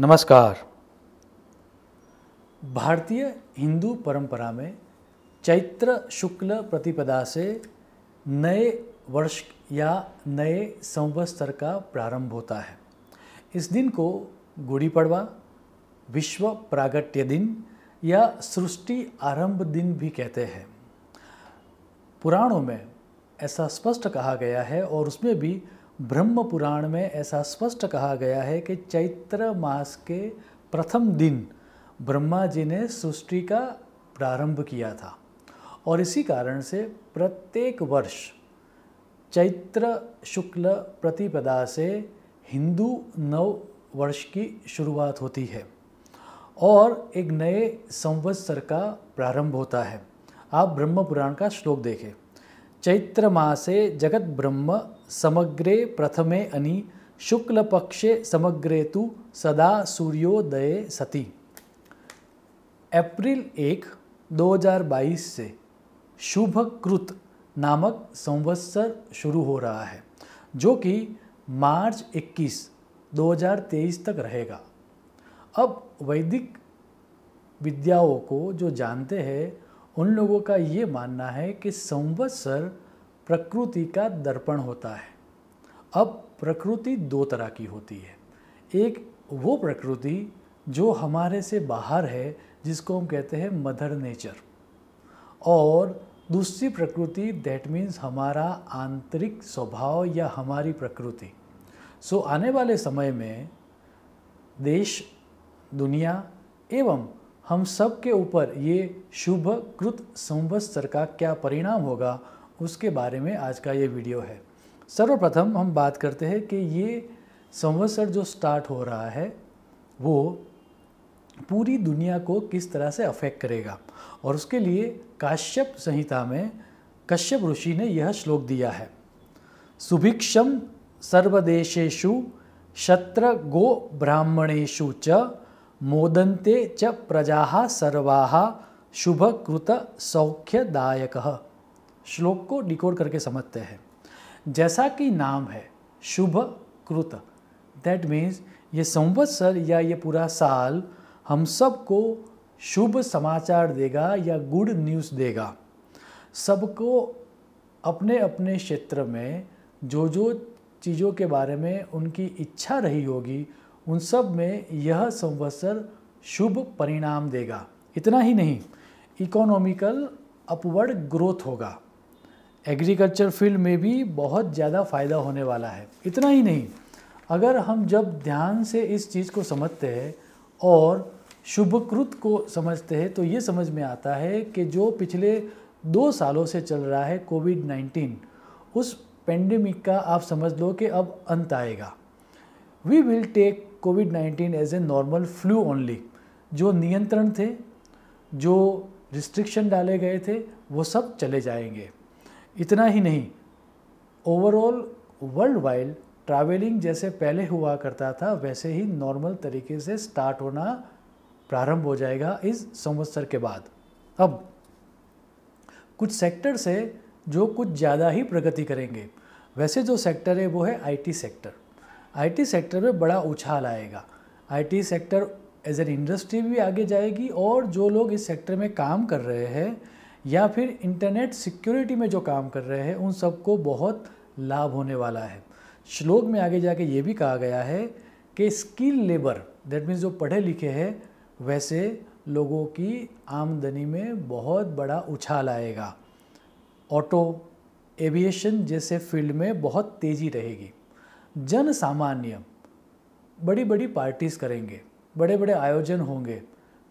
नमस्कार भारतीय हिंदू परंपरा में चैत्र शुक्ल प्रतिपदा से नए वर्ष या नए संवत्सर का प्रारंभ होता है इस दिन को गुड़ी पड़वा विश्व प्रागट्य दिन या सृष्टि आरंभ दिन भी कहते हैं पुराणों में ऐसा स्पष्ट कहा गया है और उसमें भी ब्रह्म पुराण में ऐसा स्पष्ट कहा गया है कि चैत्र मास के प्रथम दिन ब्रह्मा जी ने सृष्टि का प्रारंभ किया था और इसी कारण से प्रत्येक वर्ष चैत्र शुक्ल प्रतिपदा से हिंदू नव वर्ष की शुरुआत होती है और एक नए संवत्सर का प्रारंभ होता है आप ब्रह्म पुराण का श्लोक देखें चैत्र जगत ब्रह्म समग्रे प्रथमे अनि पक्षे समग्रे तु सदा सूर्योदय सती अप्रैल एक 2022 से शुभकृत नामक संवत्सर शुरू हो रहा है जो कि मार्च 21 2023 तक रहेगा अब वैदिक विद्याओं को जो जानते हैं उन लोगों का ये मानना है कि संवत्सर प्रकृति का दर्पण होता है अब प्रकृति दो तरह की होती है एक वो प्रकृति जो हमारे से बाहर है जिसको हम कहते हैं मदर नेचर और दूसरी प्रकृति दैट मीन्स हमारा आंतरिक स्वभाव या हमारी प्रकृति सो so, आने वाले समय में देश दुनिया एवं हम सब के ऊपर ये शुभ कृत संवत्सर का क्या परिणाम होगा उसके बारे में आज का ये वीडियो है सर्वप्रथम हम बात करते हैं कि ये संवत्सर जो स्टार्ट हो रहा है वो पूरी दुनिया को किस तरह से अफेक्ट करेगा और उसके लिए काश्यप संहिता में कश्यप ऋषि ने यह श्लोक दिया है सुभिक्षम सर्वदेशु शत्र गो ब्राह्मणेशु च मोदन्ते च प्रजा सर्वा शुभकृत सौख्यदायक श्लोक को डिकोड करके समझते हैं जैसा कि नाम है शुभ कृत दैट मीन्स ये संवत्सर या ये पूरा साल हम सबको शुभ समाचार देगा या गुड न्यूज़ देगा सबको अपने अपने क्षेत्र में जो जो चीज़ों के बारे में उनकी इच्छा रही होगी उन सब में यह संवत्सर शुभ परिणाम देगा इतना ही नहीं इकोनॉमिकल अपवर्ड ग्रोथ होगा एग्रीकल्चर फील्ड में भी बहुत ज़्यादा फ़ायदा होने वाला है इतना ही नहीं अगर हम जब ध्यान से इस चीज़ को समझते हैं और शुभकृत को समझते हैं तो ये समझ में आता है कि जो पिछले दो सालों से चल रहा है कोविड नाइन्टीन उस पेंडेमिक का आप समझ लो कि अब अंत आएगा we will take COVID nineteen as a normal flu only जो नियंत्रण थे जो रिस्ट्रिक्शन डाले गए थे वो सब चले जाएंगे इतना ही नहीं ओवरऑल वर्ल्ड वाइड ट्रैवलिंग जैसे पहले हुआ करता था वैसे ही नॉर्मल तरीके से स्टार्ट होना प्रारंभ हो जाएगा इस संवत्सर के बाद अब कुछ सेक्टर से जो कुछ ज़्यादा ही प्रगति करेंगे वैसे जो सेक्टर है वो है आईटी सेक्टर आईटी सेक्टर में बड़ा उछाल आएगा IT sector as an industry भी आगे जाएगी और जो लोग इस सेक्टर में काम कर रहे हैं या फिर इंटरनेट सिक्योरिटी में जो काम कर रहे हैं उन सबको बहुत लाभ होने वाला है श्लोक में आगे जाके ये भी कहा गया है कि स्किल लेबर दैट मीन्स जो पढ़े लिखे हैं वैसे लोगों की आमदनी में बहुत बड़ा उछाल आएगा ऑटो एविएशन जैसे फील्ड में बहुत तेज़ी रहेगी जन सामान्य बड़ी बड़ी पार्टीज़ करेंगे बड़े बड़े आयोजन होंगे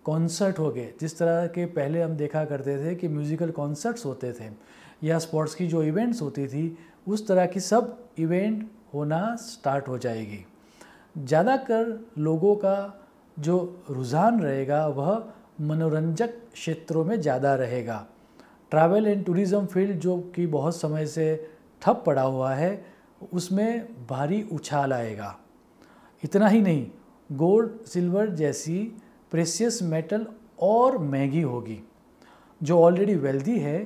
कॉन्सर्ट हो गए जिस तरह के पहले हम देखा करते थे कि म्यूज़िकल कॉन्सर्ट्स होते थे या स्पोर्ट्स की जो इवेंट्स होती थी उस तरह की सब इवेंट होना स्टार्ट हो जाएगी ज़्यादातर लोगों का जो रुझान रहेगा वह मनोरंजक क्षेत्रों में ज़्यादा रहेगा ट्रैवल एंड टूरिज़म फील्ड जो कि बहुत समय से ठप पड़ा हुआ है उसमें भारी उछाल आएगा इतना ही नहीं गोल्ड सिल्वर जैसी प्रेसियस मेटल और महंगी होगी जो ऑलरेडी वेल्दी है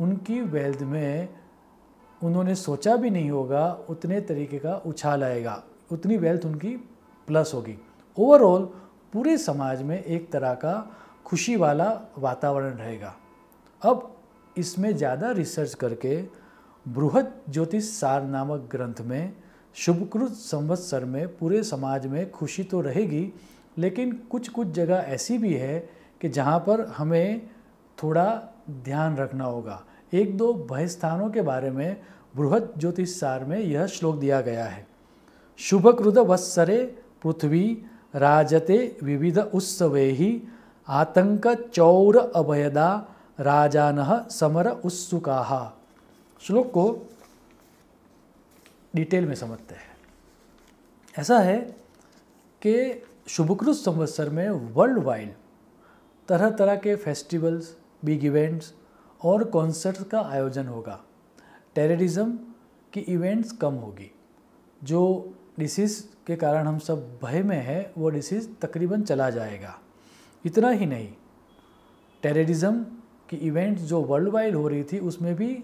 उनकी वेल्थ में उन्होंने सोचा भी नहीं होगा उतने तरीके का उछाल आएगा उतनी वेल्थ उनकी प्लस होगी ओवरऑल पूरे समाज में एक तरह का खुशी वाला वातावरण रहेगा अब इसमें ज़्यादा रिसर्च करके बृहद ज्योतिष सार नामक ग्रंथ में शुभकृत संवत्सर में पूरे समाज में खुशी तो रहेगी लेकिन कुछ कुछ जगह ऐसी भी है कि जहाँ पर हमें थोड़ा ध्यान रखना होगा एक दो स्थानों के बारे में बृहद ज्योतिष सार में यह श्लोक दिया गया है शुभ क्रुद वत्सरे पृथ्वी राजते विविध उत्सवे ही आतंक चौर अभयदा राजान समर उत्सुका श्लोक को डिटेल में समझते हैं ऐसा है कि शुभकृत संवत्सर में वर्ल्ड वाइड तरह तरह के फेस्टिवल्स बिग इवेंट्स और कॉन्सर्ट्स का आयोजन होगा टेररिज्म की इवेंट्स कम होगी जो डिसीज़ के कारण हम सब भय में है वो डिसीज़ तकरीबन चला जाएगा इतना ही नहीं टेररिज्म की इवेंट जो वर्ल्ड वाइड हो रही थी उसमें भी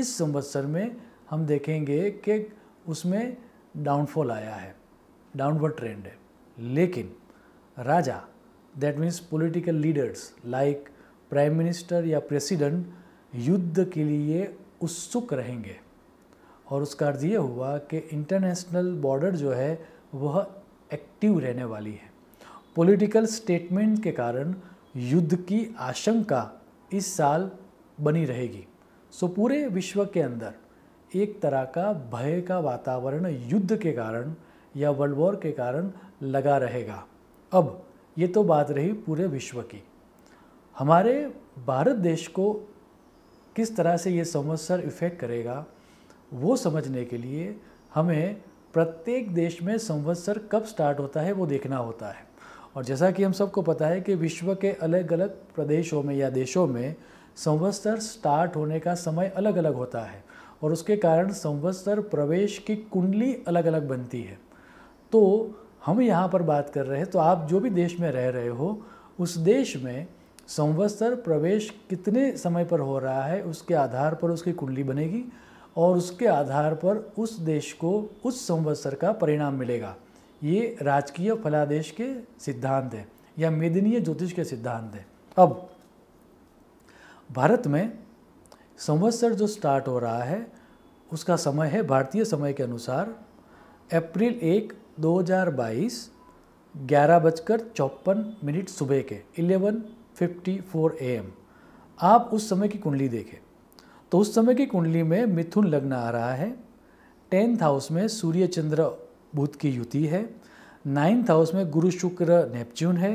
इस संवत्सर में हम देखेंगे कि उसमें डाउनफॉल आया है डाउनवर्ड ट्रेंड है लेकिन राजा that means political leaders like prime minister या प्रेसिडेंट युद्ध के लिए उत्सुक रहेंगे और उसका अर्थ ये हुआ कि इंटरनेशनल बॉर्डर जो है वह एक्टिव रहने वाली है पॉलिटिकल स्टेटमेंट के कारण युद्ध की आशंका इस साल बनी रहेगी सो पूरे विश्व के अंदर एक तरह का भय का वातावरण युद्ध के कारण या वर्ल्ड वॉर के कारण लगा रहेगा अब ये तो बात रही पूरे विश्व की हमारे भारत देश को किस तरह से ये संवत्सर इफ़ेक्ट करेगा वो समझने के लिए हमें प्रत्येक देश में संवत्सर कब स्टार्ट होता है वो देखना होता है और जैसा कि हम सबको पता है कि विश्व के अलग अलग प्रदेशों में या देशों में संवत्सर स्टार्ट होने का समय अलग अलग होता है और उसके कारण संवत्सर प्रवेश की कुंडली अलग अलग बनती है तो हम यहाँ पर बात कर रहे हैं तो आप जो भी देश में रह रहे हो उस देश में संवत्सर प्रवेश कितने समय पर हो रहा है उसके आधार पर उसकी कुंडली बनेगी और उसके आधार पर उस देश को उस संवत्सर का परिणाम मिलेगा ये राजकीय फलादेश के सिद्धांत है या मेदिनीय ज्योतिष के सिद्धांत है अब भारत में संवत्सर जो स्टार्ट हो रहा है उसका समय है भारतीय समय के अनुसार अप्रैल एक 2022 ग्यारह बजकर चौपन मिनट सुबह के 11:54 एम आप उस समय की कुंडली देखें तो उस समय की कुंडली में मिथुन लग्न आ रहा है टेंथ हाउस में सूर्य चंद्र बुध की युति है नाइन्थ हाउस में गुरु शुक्र नेपच्यून है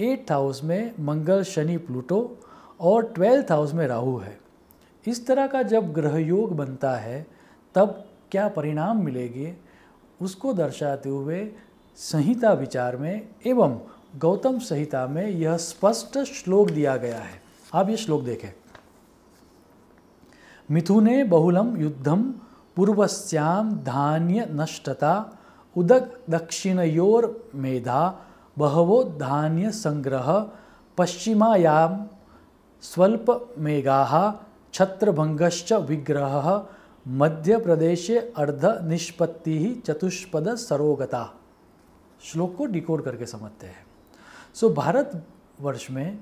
एट्थ हाउस में मंगल शनि प्लूटो और ट्वेल्थ हाउस में राहु है इस तरह का जब ग्रह योग बनता है तब क्या परिणाम मिलेगी उसको दर्शाते हुए संहिता विचार में एवं गौतम संहिता में यह स्पष्ट श्लोक दिया गया है आप ये श्लोक देखें मिथुने बहुलम युद्धम पूर्वस्याम धान्य नष्टता उदक दक्षिणयोर मेधा बहवो धान्य संग्रह पश्चिमायाम स्वल्प मेघा छत्रभंगश्च विग्रह मध्य प्रदेश अर्ध निष्पत्ति ही चतुष्पद सरोगता श्लोक को डिकोड करके समझते हैं सो so, भारत वर्ष में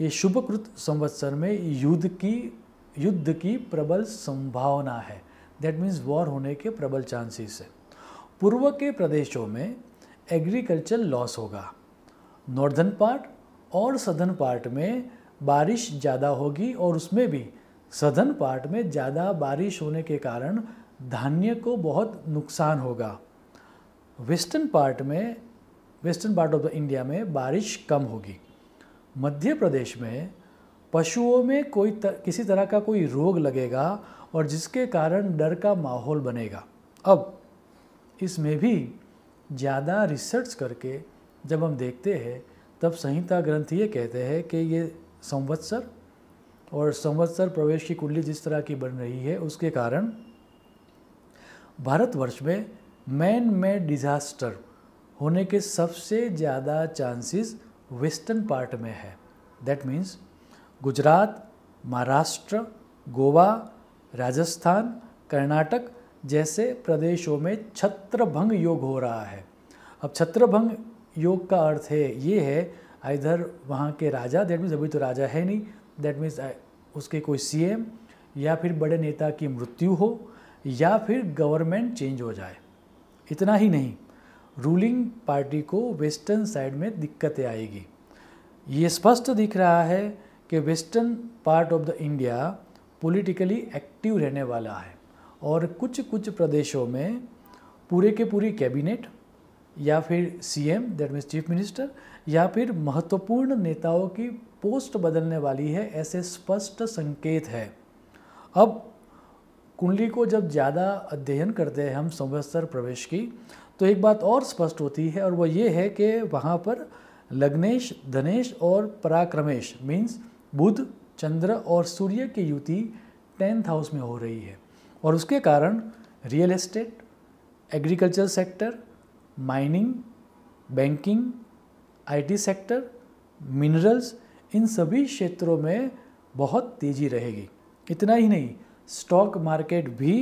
ये शुभकृत संवत्सर में युद्ध की युद्ध की प्रबल संभावना है दैट मीन्स वॉर होने के प्रबल चांसेस है पूर्व के प्रदेशों में एग्रीकल्चर लॉस होगा नॉर्दर्न पार्ट और सदर्न पार्ट में बारिश ज़्यादा होगी और उसमें भी सदन पार्ट में ज़्यादा बारिश होने के कारण धान्य को बहुत नुकसान होगा वेस्टर्न पार्ट में western part of the India में बारिश कम होगी मध्य प्रदेश में पशुओं में कोई तर, किसी तरह का कोई रोग लगेगा और जिसके कारण डर का माहौल बनेगा अब इसमें भी ज़्यादा रिसर्च करके जब हम देखते हैं तब संहिता ग्रंथ ये कहते हैं कि ये संवत्सर और संवत्सर प्रवेश की कुंडली जिस तरह की बन रही है उसके कारण भारतवर्ष में मैन मेड डिज़ास्टर होने के सबसे ज़्यादा चांसेस वेस्टर्न पार्ट में है दैट मीन्स गुजरात महाराष्ट्र गोवा राजस्थान कर्नाटक जैसे प्रदेशों में छत्रभंग योग हो रहा है अब छत्रभंग योग का अर्थ है ये है इधर वहाँ के राजा दैट मीन्स अभी तो राजा है नहीं दैट मीन्स उसके कोई सीएम या फिर बड़े नेता की मृत्यु हो या फिर गवर्नमेंट चेंज हो जाए इतना ही नहीं रूलिंग पार्टी को वेस्टर्न साइड में दिक्कतें आएगी ये स्पष्ट दिख रहा है कि western part of the India politically active रहने वाला है और कुछ कुछ प्रदेशों में पूरे के पूरी कैबिनेट या फिर CM that means chief minister या फिर महत्वपूर्ण नेताओं की पोस्ट बदलने वाली है ऐसे स्पष्ट संकेत है अब कुंडली को जब ज़्यादा अध्ययन करते हैं हम संवत्सर प्रवेश की तो एक बात और स्पष्ट होती है और वह ये है कि वहाँ पर लग्नेश धनेश और पराक्रमेश मीन्स बुध चंद्र और सूर्य की युति टेंथ हाउस में हो रही है और उसके कारण real estate agriculture sector mining banking IT sector minerals इन सभी क्षेत्रों में बहुत तेज़ी रहेगी इतना ही नहीं स्टॉक मार्केट भी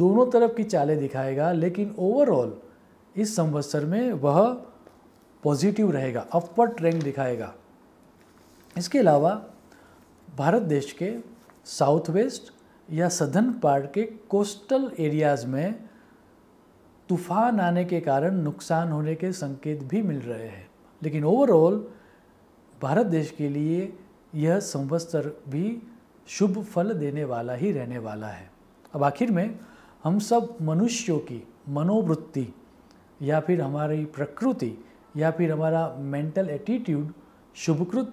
दोनों तरफ की चालें दिखाएगा लेकिन ओवरऑल इस संवत्सर में वह पॉजिटिव रहेगा अपवर्ड ट्रेंड दिखाएगा इसके अलावा भारत देश के साउथ वेस्ट या सदर्न पार्ट के कोस्टल एरियाज़ में तूफान आने के कारण नुकसान होने के संकेत भी मिल रहे हैं लेकिन ओवरऑल भारत देश के लिए यह संवत्सर भी शुभ फल देने वाला ही रहने वाला है अब आखिर में हम सब मनुष्यों की मनोवृत्ति या फिर हमारी प्रकृति या फिर हमारा मेंटल एटीट्यूड शुभकृत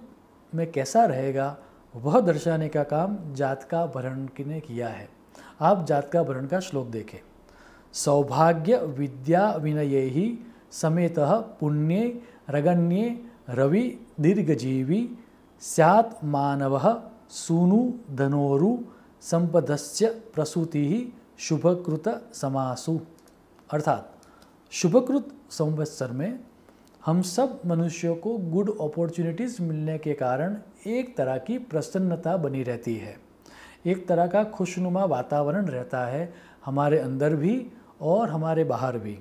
में कैसा रहेगा वह दर्शाने का काम जातका भरण ने किया है आप जातका भरण का श्लोक देखें सौभाग्य विद्या विनय ही समेत पुण्य रगण्य रवि दीर्घजीवी सैत् मानव सूनु धनोरु संपदस्य प्रसूति ही शुभकृत समासु अर्थात शुभकृत संवत्सर में हम सब मनुष्यों को गुड अपॉर्चुनिटीज़ मिलने के कारण एक तरह की प्रसन्नता बनी रहती है एक तरह का खुशनुमा वातावरण रहता है हमारे अंदर भी और हमारे बाहर भी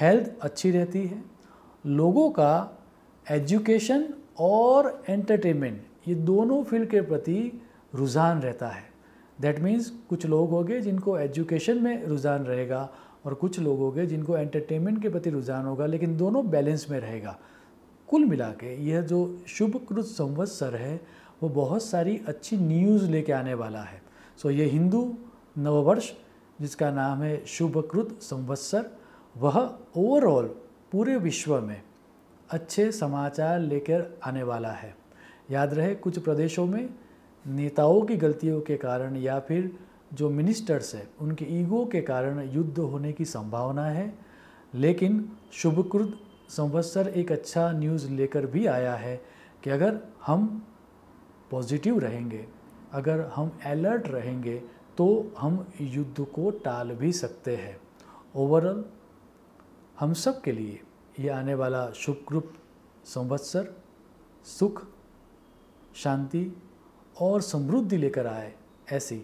हेल्थ अच्छी रहती है लोगों का एजुकेशन और एंटरटेनमेंट ये दोनों फील्ड के प्रति रुझान रहता है दैट मीन्स कुछ लोग होंगे जिनको एजुकेशन में रुझान रहेगा और कुछ लोग होंगे जिनको एंटरटेनमेंट के प्रति रुझान होगा लेकिन दोनों बैलेंस में रहेगा कुल मिला के यह जो शुभकृत संवत्सर है वो बहुत सारी अच्छी न्यूज़ लेके आने वाला है सो so, ये हिंदू नववर्ष जिसका नाम है शुभकृत संवत्सर वह ओवरऑल पूरे विश्व में अच्छे समाचार लेकर आने वाला है याद रहे कुछ प्रदेशों में नेताओं की गलतियों के कारण या फिर जो मिनिस्टर्स हैं उनके ईगो के कारण युद्ध होने की संभावना है लेकिन शुभकृत संवत्सर एक अच्छा न्यूज़ लेकर भी आया है कि अगर हम पॉजिटिव रहेंगे अगर हम अलर्ट रहेंगे तो हम युद्ध को टाल भी सकते हैं ओवरऑल हम सब के लिए ये आने वाला शुभ संवत्सर सुख शांति और समृद्धि लेकर आए ऐसी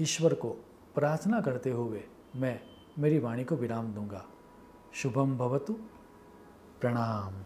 ईश्वर को प्रार्थना करते हुए मैं मेरी वाणी को विराम दूंगा शुभम भवतु प्रणाम